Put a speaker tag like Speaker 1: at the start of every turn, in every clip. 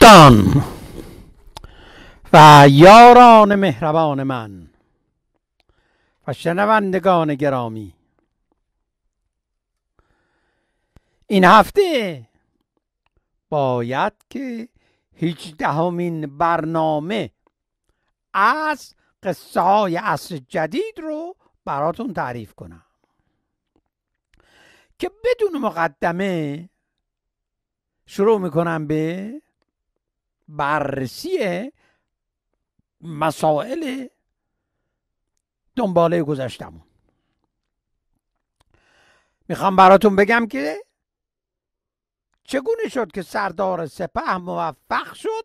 Speaker 1: دوستان و یاران مهربان من و شنوندگان گرامی این هفته باید که هیچ هیچدهمین برنامه از قصه های عصر جدید رو براتون تعریف کنم که بدون مقدمه شروع میکنم به بررسی مسائل دنباله گذشتمون میخوام براتون بگم که چگونه شد که سردار سپه موفق شد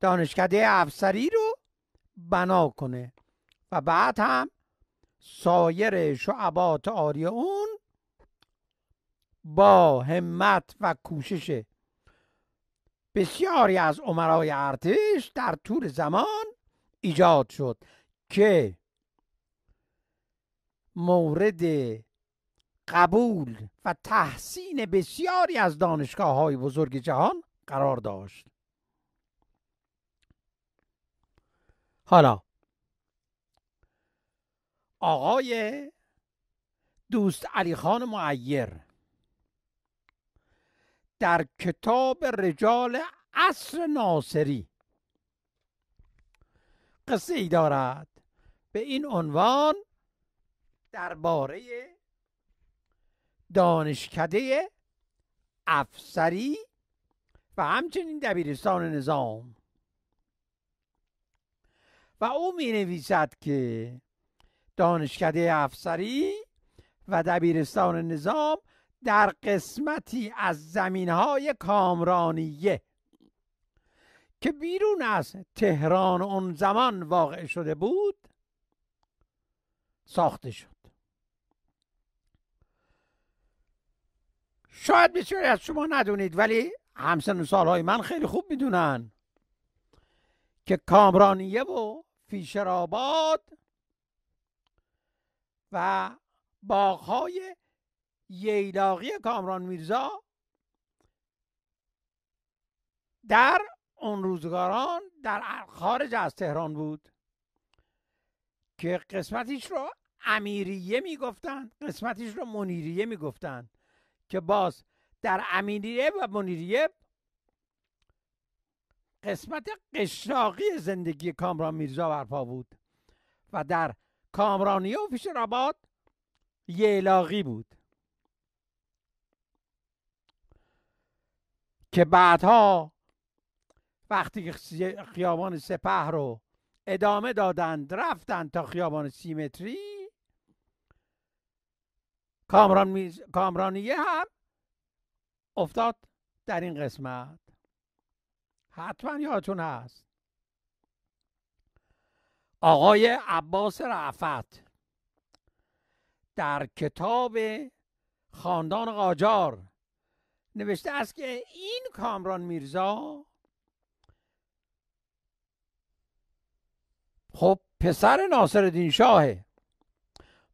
Speaker 1: دانشکده افسری رو بنا کنه و بعد هم سایر شعبات آری با همت و کوشش بسیاری از عمرای ارتش در طول زمان ایجاد شد که مورد قبول و تحسین بسیاری از دانشگاه های بزرگ جهان قرار داشت حالا آقای دوست علی خان معیر در کتاب رجال عصر ناصری قصه ای دارد به این عنوان درباره دانشکده افسری و همچنین دبیرستان نظام و او می نویسد که دانشکده افسری و دبیرستان نظام در قسمتی از زمین های کامرانیه که بیرون از تهران اون زمان واقع شده بود ساخته شد شاید بسیاری از شما ندونید ولی همسن سالهای من خیلی خوب میدونن که کامرانیه و فیشرآباد و باغهای ییلاقی کامران میرزا در اون روزگاران در خارج از تهران بود که قسمتیش رو امیریه میگفتند قسمتیش رو منیریه میگفتند که باز در امیریه و منیریه قسمت قشاقی زندگی کامران میرزا برپا بود و در کامرانیه و فیش آباد یعلاقی بود که بعدها وقتی که خیابان سپه رو ادامه دادند رفتند تا خیابان سیمتری کامران کامرانیه هم افتاد در این قسمت حتما یادتون هست آقای عباس رعفت در کتاب خاندان قاجار نوشته است که این کامران میرزا خب پسر ناصر دین شاهه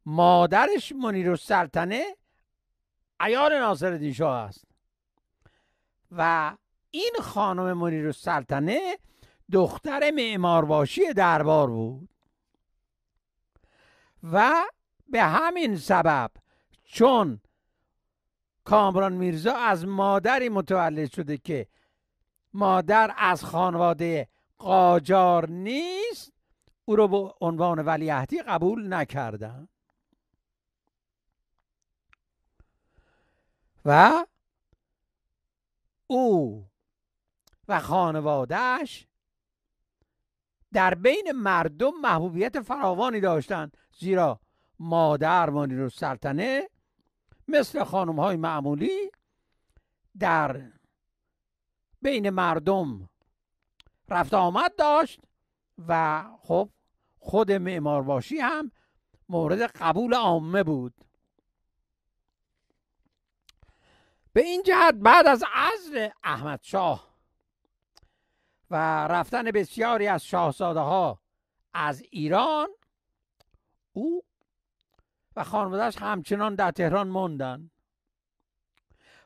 Speaker 1: مادرش منیر السلطنه ایار ناصر دین شاه است و این خانم منیر السلطنه دختر معمارباشی دربار بود و به همین سبب چون کامران میرزا از مادری متولد شده که مادر از خانواده قاجار نیست او رو به عنوان ولیعهدی قبول نکردن و او و خانوادهش در بین مردم محبوبیت فراوانی داشتند زیرا مادر مانی رو سلطنه مثل خانم های معمولی در بین مردم رفت آمد داشت و خب خود معمارباشی هم مورد قبول عامه بود به این جهت بعد از عزل احمد شاه و رفتن بسیاری از شاهزاده ها از ایران او و خانوادهش همچنان در تهران موندن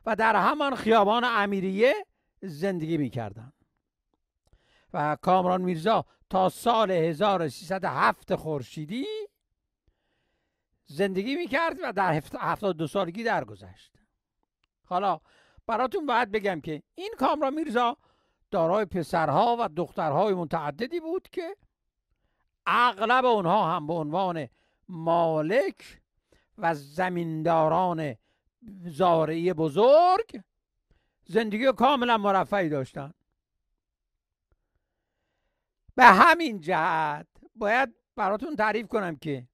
Speaker 1: و در همان خیابان امیریه زندگی میکردند و کامران میرزا تا سال 1307 خورشیدی زندگی میکرد و در 72 سالگی درگذشت حالا براتون باید بگم که این کامران میرزا دارای پسرها و دخترهای متعددی بود که اغلب اونها هم به عنوان مالک و زمینداران زارعی بزرگ زندگی کاملا مرفعی داشتن به همین جهت باید براتون تعریف کنم که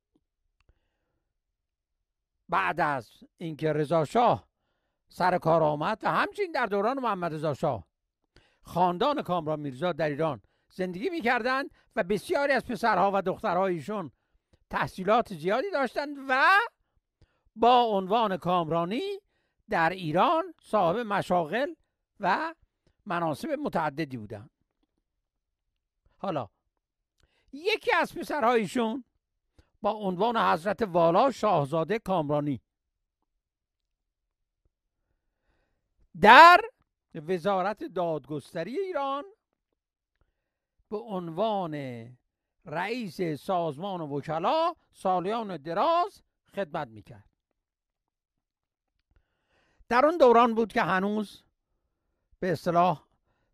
Speaker 1: بعد از اینکه رضا شاه سر کار آمد و همچنین در دوران محمد رضا شاه خاندان کامران میرزا در ایران زندگی میکردند و بسیاری از پسرها و دخترهایشون تحصیلات زیادی داشتند و با عنوان کامرانی در ایران صاحب مشاغل و مناسب متعددی بودن حالا یکی از پسرهایشون با عنوان حضرت والا شاهزاده کامرانی در وزارت دادگستری ایران به عنوان رئیس سازمان وکلا سالیان دراز خدمت میکرد در اون دوران بود که هنوز به اصطلاح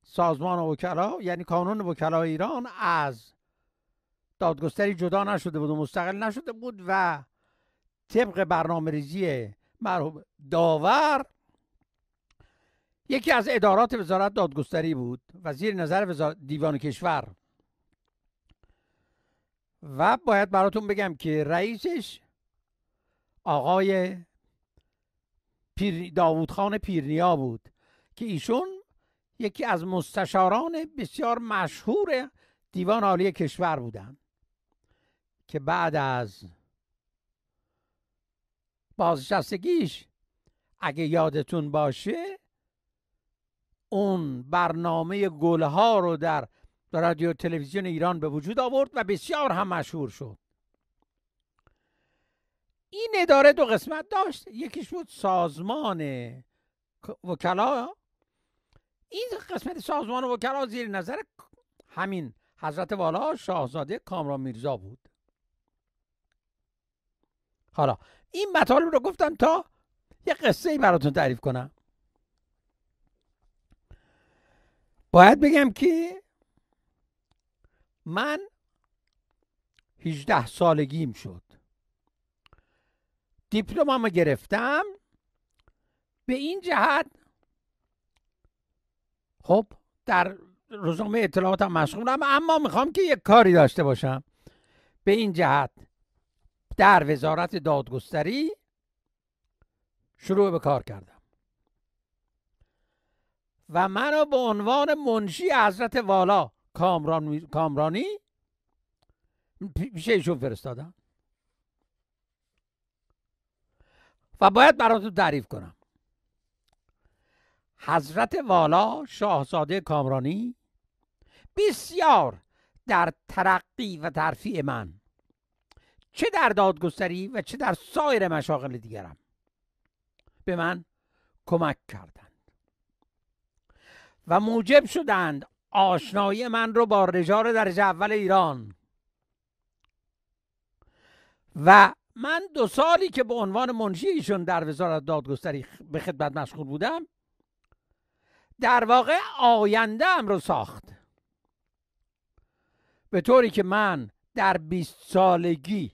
Speaker 1: سازمان وکلا یعنی کانون وکلا ایران از دادگستری جدا نشده بود و مستقل نشده بود و طبق برنامه ریزی مرحوم داور یکی از ادارات وزارت دادگستری بود وزیر نظر وزارت دیوان کشور و باید براتون بگم که رئیسش آقای پیر خان پیرنیا بود که ایشون یکی از مستشاران بسیار مشهور دیوان عالی کشور بودند که بعد از بازنشستگیش اگه یادتون باشه اون برنامه گلها رو در رادیو تلویزیون ایران به وجود آورد و بسیار هم مشهور شد این اداره دو قسمت داشت یکیش بود سازمان وکلا این قسمت سازمان وکلا زیر نظر همین حضرت والا شاهزاده کامران میرزا بود حالا این مطالب رو گفتم تا یه قصه ای براتون تعریف کنم باید بگم که من 18 سالگیم شد دیپلمامو گرفتم به این جهت خب در روزنامه اطلاعاتم مشغولم اما میخوام که یک کاری داشته باشم به این جهت در وزارت دادگستری شروع به کار کردم و مرا به عنوان منشی حضرت والا کامران کامرانی پیش ایشون فرستادم و باید براتون تعریف کنم حضرت والا شاهزاده کامرانی بسیار در ترقی و ترفیع من چه در دادگستری و چه در سایر مشاغل دیگرم به من کمک کردند و موجب شدند آشنایی من رو با رجال درجه اول ایران و من دو سالی که به عنوان منشی ایشون در وزارت دادگستری به خدمت مشغول بودم در واقع آینده ام رو ساخت به طوری که من در 20 سالگی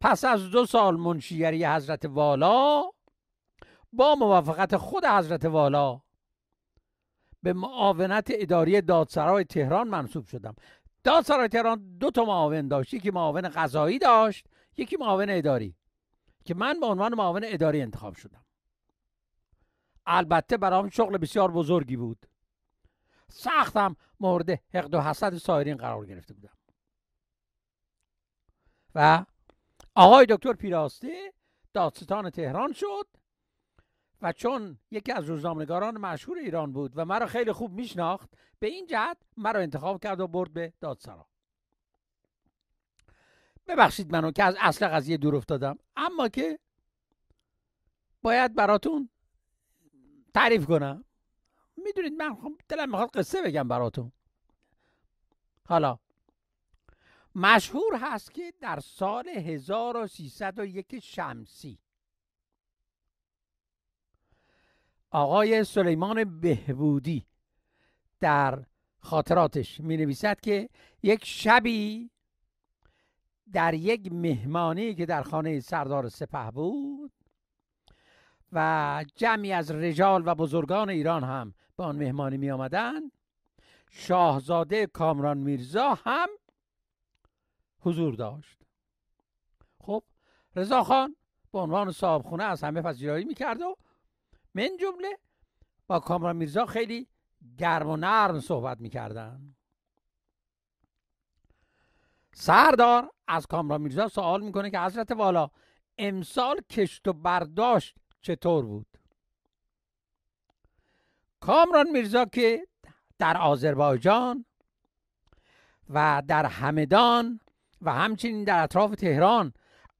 Speaker 1: پس از دو سال منشیگری حضرت والا با موافقت خود حضرت والا به معاونت اداری دادسرای تهران منصوب شدم دادسرای تهران دو تا معاون داشت یکی معاون قضایی داشت یکی معاون اداری که من به عنوان معاون اداری انتخاب شدم البته برام شغل بسیار بزرگی بود سختم مورد حقد و حسد سایرین قرار گرفته بودم و آقای دکتر پیراسته دادستان تهران شد و چون یکی از روزنامه‌نگاران مشهور ایران بود و مرا خیلی خوب میشناخت به این جهت مرا انتخاب کرد و برد به دادسرا ببخشید منو که از اصل قضیه دور افتادم اما که باید براتون تعریف کنم میدونید من خب دلم میخواد قصه بگم براتون حالا مشهور هست که در سال 1301 شمسی آقای سلیمان بهبودی در خاطراتش می نویسد که یک شبی در یک مهمانی که در خانه سردار سپه بود و جمعی از رجال و بزرگان ایران هم به آن مهمانی می شاهزاده کامران میرزا هم حضور داشت خب رضا خان به عنوان صاحب خونه از همه پذیرایی میکرد و من جمله با کامران میرزا خیلی گرم و نرم صحبت میکردن سردار از کامران میرزا سوال میکنه که حضرت والا امسال کشت و برداشت چطور بود کامران میرزا که در آذربایجان و در همدان و همچنین در اطراف تهران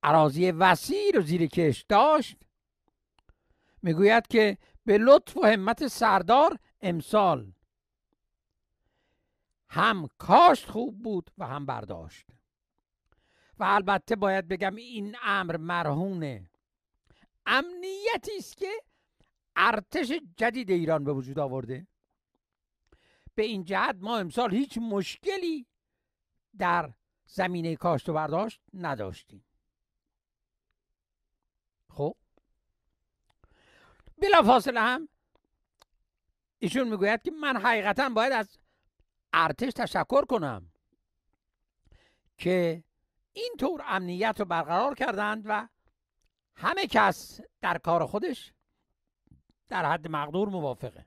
Speaker 1: عراضی وسیع رو زیر کشت داشت میگوید که به لطف و همت سردار امسال هم کاشت خوب بود و هم برداشت و البته باید بگم این امر مرهونه امنیتی است که ارتش جدید ایران به وجود آورده به این جهت ما امسال هیچ مشکلی در زمینه کاشت و برداشت نداشتیم فاصله هم ایشون میگوید که من حقیقتا باید از ارتش تشکر کنم که اینطور امنیت رو برقرار کردند و همه کس در کار خودش در حد مقدور موافقه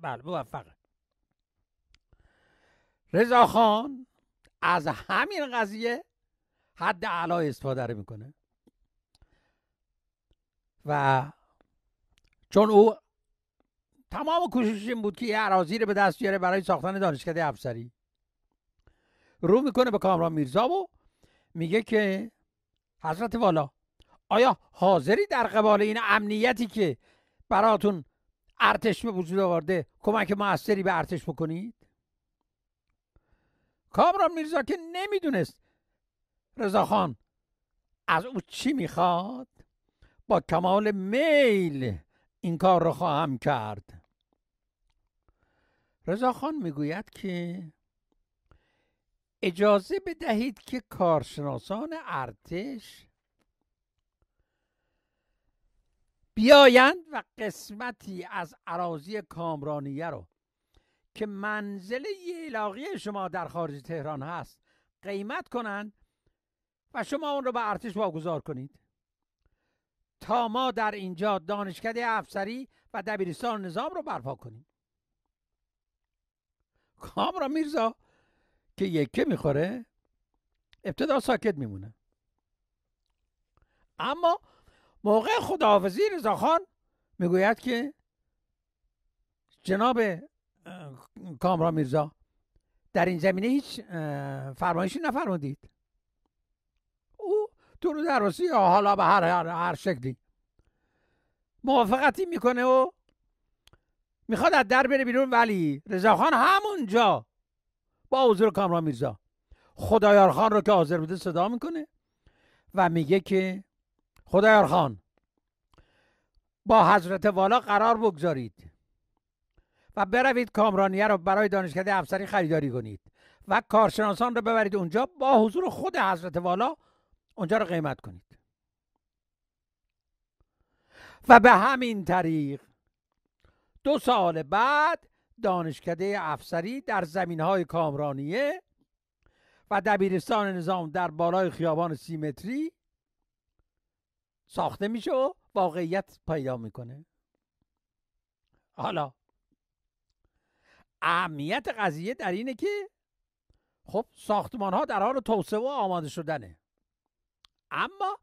Speaker 1: بله موافقه رضا خان از همین قضیه حد علای استفاده رو میکنه و چون او تمام کوشش این بود که یه عراضی رو به دست بیاره برای ساختن دانشکده افسری رو میکنه به کامران میرزا و میگه که حضرت والا آیا حاضری در قبال این امنیتی که براتون ارتش به وجود آورده کمک موثری به ارتش بکنید کامران میرزا که نمیدونست رضاخان از او چی میخواد با کمال میل این کار را خواهم کرد خان میگوید که اجازه بدهید که کارشناسان ارتش بیایند و قسمتی از عراضی کامرانیه رو که منزل علاقی شما در خارج تهران هست قیمت کنند و شما اون رو به ارتش واگذار کنید تا ما در اینجا دانشکده افسری و دبیرستان نظام رو برپا کنیم کامرا میرزا که یکه میخوره ابتدا ساکت میمونه اما موقع خداحافظی خان میگوید که جناب کامرا میرزا در این زمینه هیچ فرمایشی نفرمودید درود عروسی یا حالا به هر, هر, شکلی موافقتی میکنه و میخواد از در بره بیرون ولی رضاخان همونجا با حضور کامران میرزا خدایار خان رو که حاضر بوده صدا میکنه و میگه که خدایار خان با حضرت والا قرار بگذارید و بروید کامرانیه رو برای دانشکده افسری خریداری کنید و کارشناسان رو ببرید اونجا با حضور خود حضرت والا اونجا رو قیمت کنید و به همین طریق دو سال بعد دانشکده افسری در زمین های کامرانیه و دبیرستان نظام در بالای خیابان سیمتری ساخته میشه و واقعیت پیدا میکنه حالا اهمیت قضیه در اینه که خب ساختمان ها در حال توسعه و آماده شدنه اما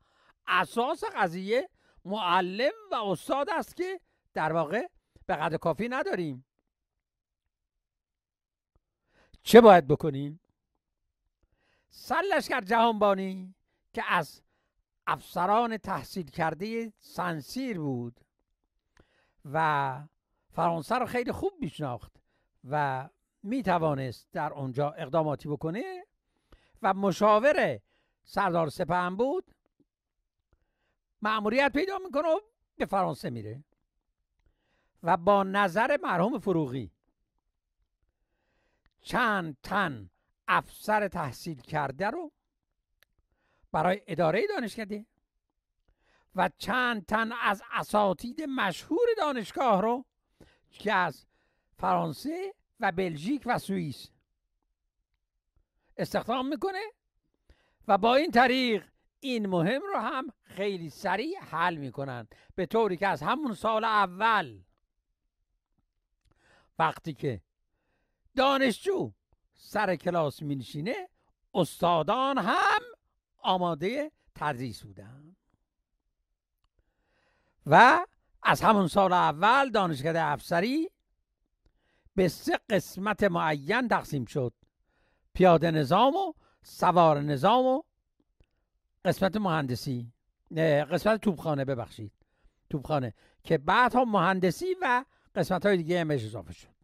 Speaker 1: اساس قضیه معلم و استاد است که در واقع به قدر کافی نداریم چه باید بکنیم کرد جهانبانی که از افسران تحصیل کرده سنسیر بود و فرانسه رو خیلی خوب میشناخت و میتوانست در آنجا اقداماتی بکنه و مشاوره سردار سپهم بود معموریت پیدا میکنه و به فرانسه میره و با نظر مرحوم فروغی چند تن افسر تحصیل کرده رو برای اداره دانشکده و چند تن از اساتید مشهور دانشگاه رو که از فرانسه و بلژیک و سوئیس استخدام میکنه و با این طریق این مهم رو هم خیلی سریع حل کنند. به طوری که از همون سال اول وقتی که دانشجو سر کلاس مینشینه استادان هم آماده تدریس بودن و از همون سال اول دانشکده افسری به سه قسمت معین تقسیم شد پیاده نظام و سوار نظام و قسمت مهندسی قسمت توبخانه ببخشید توبخانه که بعد هم مهندسی و قسمت های دیگه امش اضافه شد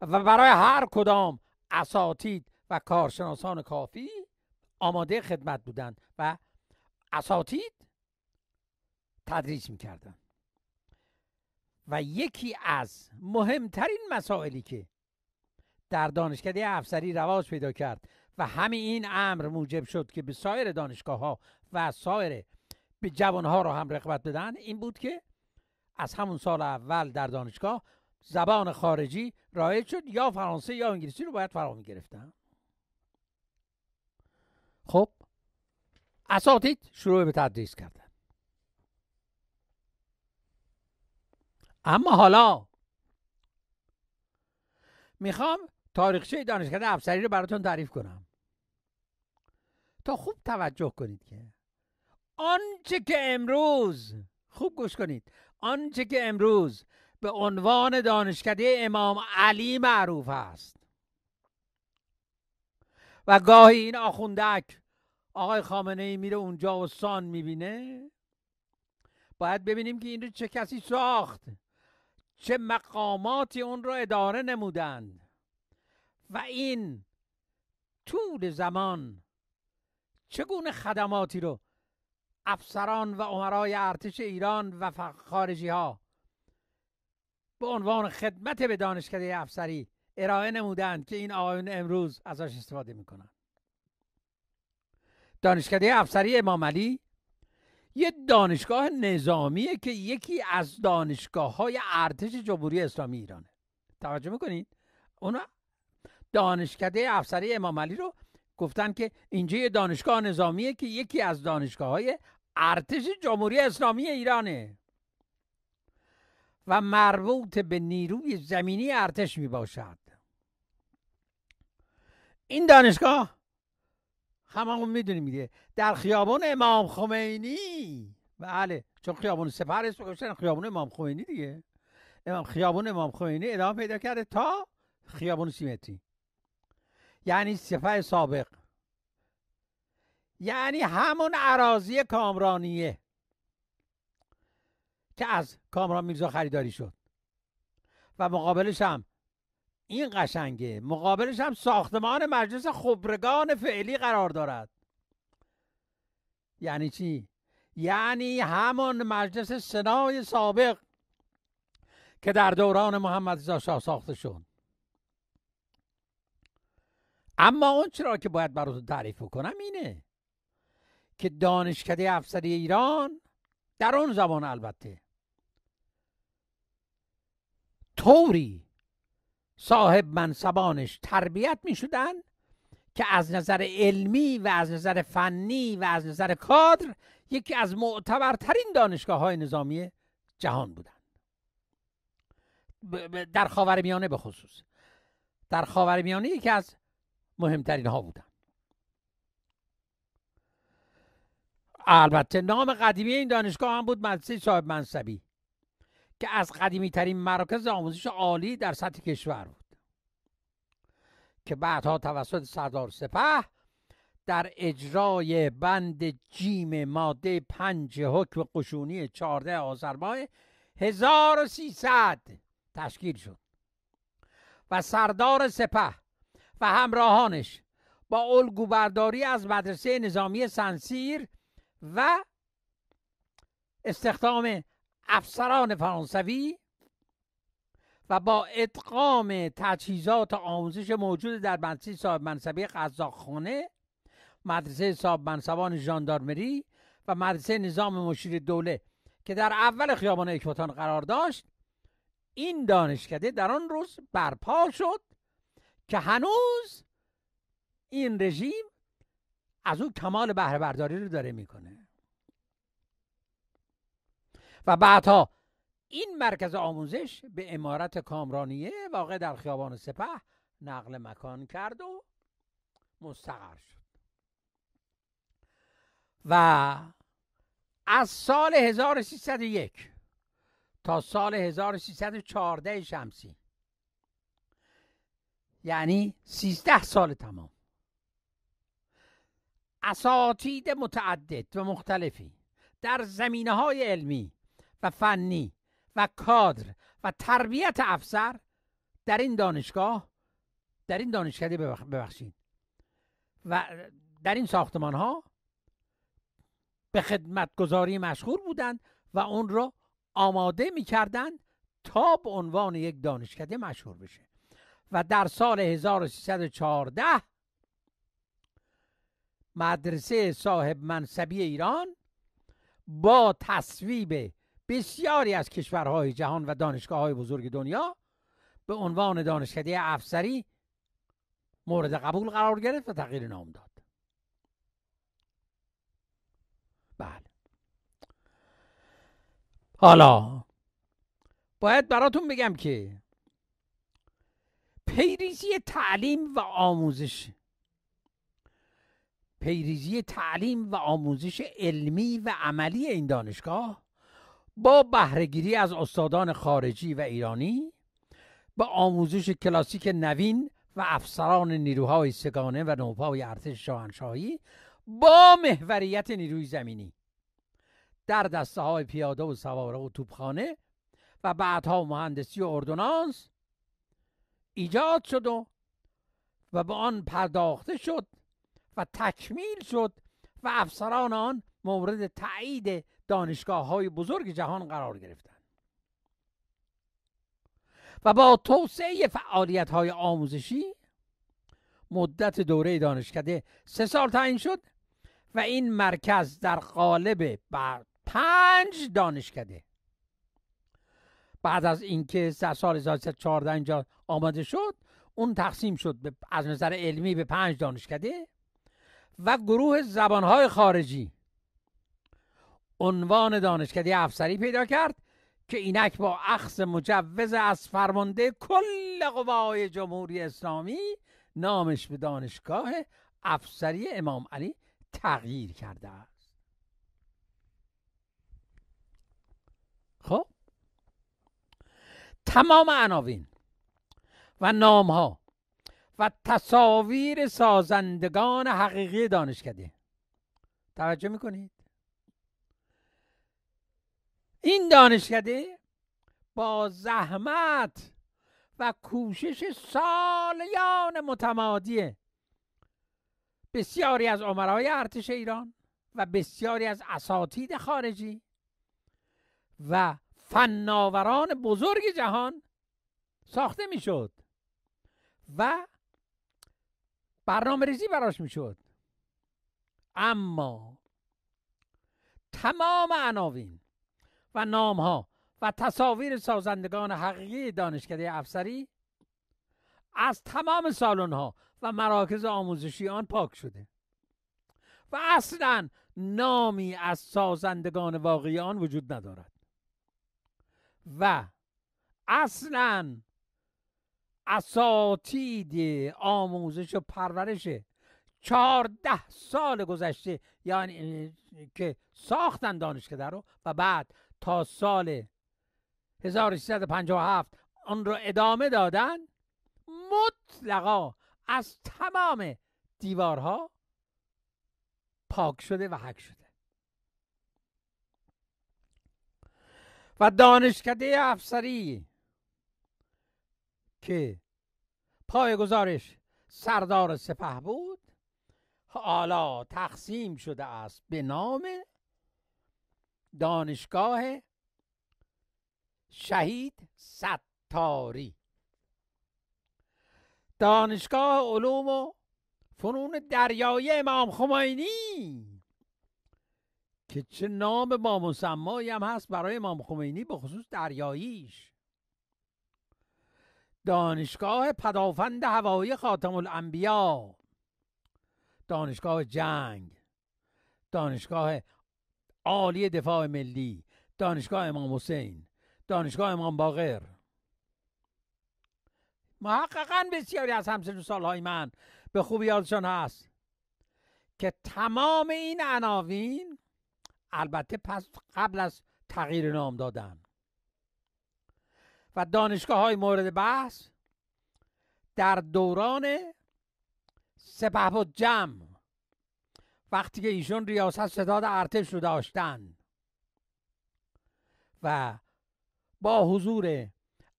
Speaker 1: و برای هر کدام اساتید و کارشناسان کافی آماده خدمت بودند و اساتید تدریس میکردن و یکی از مهمترین مسائلی که در دانشکده افسری رواج پیدا کرد و همین این امر موجب شد که به سایر دانشگاه ها و سایر به جوان ها را هم رقبت بدن این بود که از همون سال اول در دانشگاه زبان خارجی رایج شد یا فرانسه یا انگلیسی رو باید فرا گرفتن خب اساتید شروع به تدریس کردن اما حالا میخوام تاریخچه دانشکده افسری رو براتون تعریف کنم تا خوب توجه کنید که آنچه که امروز خوب گوش کنید آنچه که امروز به عنوان دانشکده امام علی معروف است و گاهی این آخوندک آقای خامنه ای میره اونجا و سان میبینه باید ببینیم که این رو چه کسی ساخت چه مقاماتی اون رو اداره نمودند و این طول زمان چگونه خدماتی رو افسران و عمرای ارتش ایران و خارجی ها به عنوان خدمت به دانشکده افسری ارائه نمودند که این آقایون امروز ازش استفاده میکنند دانشکده افسری امام علی یه دانشگاه نظامیه که یکی از دانشگاه های ارتش جمهوری اسلامی ایرانه توجه میکنید اونا دانشکده افسری امام علی رو گفتن که اینجا یه دانشگاه نظامیه که یکی از دانشگاه های ارتش جمهوری اسلامی ایرانه و مربوط به نیروی زمینی ارتش می باشد این دانشگاه هممون میدونیم میده در خیابان امام خمینی بله چون خیابون سپر است خیابون خیابان امام خمینی دیگه امام خیابان امام خمینی ادامه پیدا کرده تا خیابون سیمتری یعنی صفه سابق یعنی همون عراضی کامرانیه که از کامران میرزا خریداری شد و مقابلش هم این قشنگه مقابلش هم ساختمان مجلس خبرگان فعلی قرار دارد یعنی چی؟ یعنی همان مجلس سنای سابق که در دوران محمد شاه ساخته شد اما اون چرا که باید براتون تعریف کنم اینه که دانشکده افسری ایران در آن زبان البته طوری صاحب منصبانش تربیت می شدن که از نظر علمی و از نظر فنی و از نظر کادر یکی از معتبرترین دانشگاه های نظامی جهان بودند در خاورمیانه به خصوص در خاورمیانه یکی از مهمترین ها بودن البته نام قدیمی این دانشگاه هم بود مدرسه صاحب منصبی که از قدیمی ترین مراکز آموزش عالی در سطح کشور بود که بعدها توسط سردار سپه در اجرای بند جیم ماده پنج حکم قشونی چارده آذر ماه 1300 تشکیل شد و سردار سپه و همراهانش با الگوبرداری از مدرسه نظامی سنسیر و استخدام افسران فرانسوی و با ادغام تجهیزات آموزش موجود در مدرسه صاحب منصبی قزاقخانه مدرسه صاحب منصبان ژاندارمری و مدرسه نظام مشیر دوله که در اول خیابان اکباتان قرار داشت این دانشکده در آن روز برپا شد که هنوز این رژیم از اون کمال بهره برداری رو داره میکنه و بعدها این مرکز آموزش به امارت کامرانیه واقع در خیابان سپه نقل مکان کرد و مستقر شد و از سال 1301 تا سال 1314 شمسی یعنی سیزده سال تمام اساتید متعدد و مختلفی در زمینه های علمی و فنی و کادر و تربیت افسر در این دانشگاه در این دانشکده ببخشید و در این ساختمان ها به خدمتگذاری مشغول بودند و اون را آماده می تا به عنوان یک دانشکده مشهور بشه و در سال 1314 مدرسه صاحب منصبی ایران با تصویب بسیاری از کشورهای جهان و دانشگاه های بزرگ دنیا به عنوان دانشکده افسری مورد قبول قرار گرفت و تغییر نام داد بله حالا باید براتون بگم که پیریزی تعلیم و آموزش پیریزی تعلیم و آموزش علمی و عملی این دانشگاه با بهرهگیری از استادان خارجی و ایرانی به آموزش کلاسیک نوین و افسران نیروهای سگانه و نوپای ارتش شاهنشاهی با محوریت نیروی زمینی در دسته های پیاده و سواره و توپخانه و بعدها مهندسی و اردونانس ایجاد شد و به آن پرداخته شد و تکمیل شد و افسران آن مورد تایید دانشگاه های بزرگ جهان قرار گرفتند و با توسعه فعالیت های آموزشی مدت دوره دانشکده سه سال تعیین شد و این مرکز در قالب بر پنج دانشکده بعد از اینکه سال 1314 اینجا آماده شد اون تقسیم شد از نظر علمی به پنج دانشکده و گروه زبانهای خارجی عنوان دانشکده افسری پیدا کرد که اینک با اخذ مجوز از فرمانده کل قوای جمهوری اسلامی نامش به دانشگاه افسری امام علی تغییر کرده است تمام عناوین و نامها و تصاویر سازندگان حقیقی دانشکده توجه میکنید این دانشکده با زحمت و کوشش سالیان متمادی بسیاری از عمرای ارتش ایران و بسیاری از اساتید خارجی و فناوران بزرگ جهان ساخته میشد و برنامه ریزی براش میشد اما تمام عناوین و ها و تصاویر سازندگان حقیقی دانشکده افسری از تمام سالن ها و مراکز آموزشی آن پاک شده و اصلا نامی از سازندگان واقعی آن وجود ندارد و اصلا اساتید آموزش و پرورش چهارده سال گذشته یعنی که ساختن دانشکده رو و بعد تا سال 1357 آن رو ادامه دادن مطلقا از تمام دیوارها پاک شده و حک شده و دانشکده افسری که پای گزارش سردار سپه بود حالا تقسیم شده است به نام دانشگاه شهید ستاری دانشگاه علوم و فنون دریایی امام خمینی که چه نام با مسمایی هم هست برای امام خمینی به خصوص دریاییش دانشگاه پدافند هوایی خاتم الانبیا دانشگاه جنگ دانشگاه عالی دفاع ملی دانشگاه امام حسین دانشگاه امام باقر محققا بسیاری از همسن سالهای من به خوبی یادشان هست که تمام این عناوین البته پس قبل از تغییر نام دادن و دانشگاه های مورد بحث در دوران سپه و جمع وقتی که ایشون ریاست ستاد ارتش رو داشتن و با حضور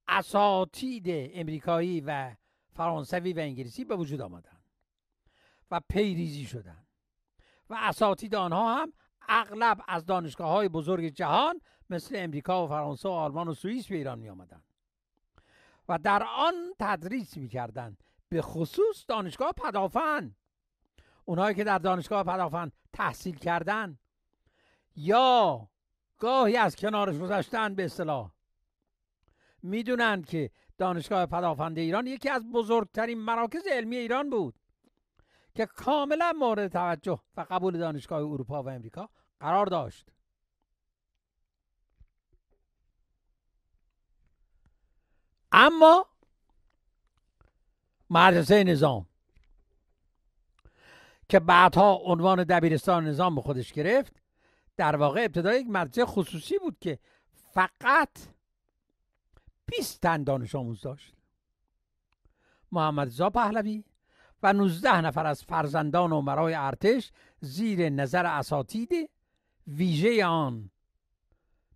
Speaker 1: اساتید امریکایی و فرانسوی و انگلیسی به وجود آمدن و پیریزی شدن و اساتید آنها هم اغلب از دانشگاه های بزرگ جهان مثل امریکا و فرانسه و آلمان و سوئیس به ایران می آمدن و در آن تدریس می کردن. به خصوص دانشگاه پدافند اونایی که در دانشگاه پدافند تحصیل کردن یا گاهی از کنارش گذشتن به اصطلاح میدونند که دانشگاه پدافند ایران یکی از بزرگترین مراکز علمی ایران بود که کاملا مورد توجه و قبول دانشگاه اروپا و امریکا قرار داشت اما مدرسه نظام که بعدها عنوان دبیرستان نظام به خودش گرفت در واقع ابتدا یک مدرسه خصوصی بود که فقط 20 تن دانش آموز داشت محمد رضا پهلوی و 19 نفر از فرزندان و مرای ارتش زیر نظر اساتید ویژه آن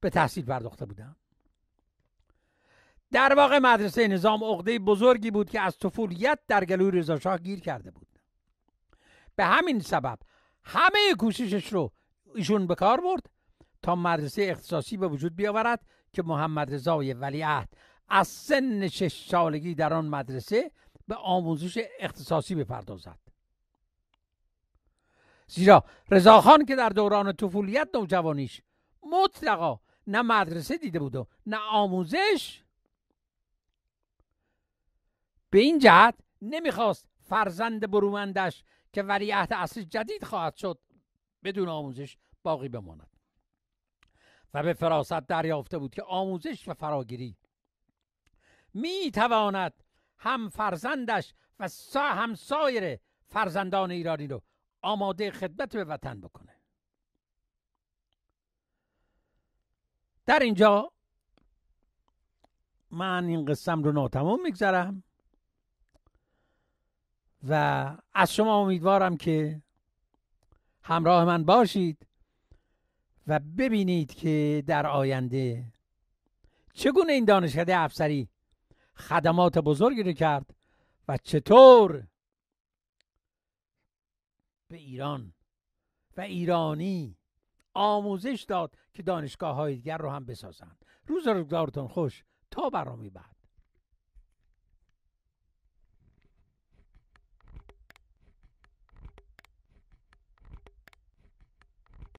Speaker 1: به تحصیل پرداخته بودند در واقع مدرسه نظام عقده بزرگی بود که از طفولیت در گلوی شاه گیر کرده بود به همین سبب همه کوششش رو ایشون به کار برد تا مدرسه اختصاصی به وجود بیاورد که محمد رضای ولیعهد از سن شش سالگی در آن مدرسه به آموزش اختصاصی بپردازد زیرا رضاخان که در دوران طفولیت نوجوانیش مطلقا نه مدرسه دیده بود و نه آموزش به این جهت نمیخواست فرزند برومندش که ولیعهد اصل جدید خواهد شد بدون آموزش باقی بماند و به فراست دریافته بود که آموزش و فراگیری می هم فرزندش و سا هم سایر فرزندان ایرانی رو آماده خدمت به وطن بکنه در اینجا من این قسم رو ناتمام میگذرم و از شما امیدوارم که همراه من باشید و ببینید که در آینده چگونه این دانشکده افسری خدمات بزرگی رو کرد و چطور به ایران و ایرانی آموزش داد که دانشگاه های دیگر رو هم بسازند روز روزگارتون خوش تا برنامه بعد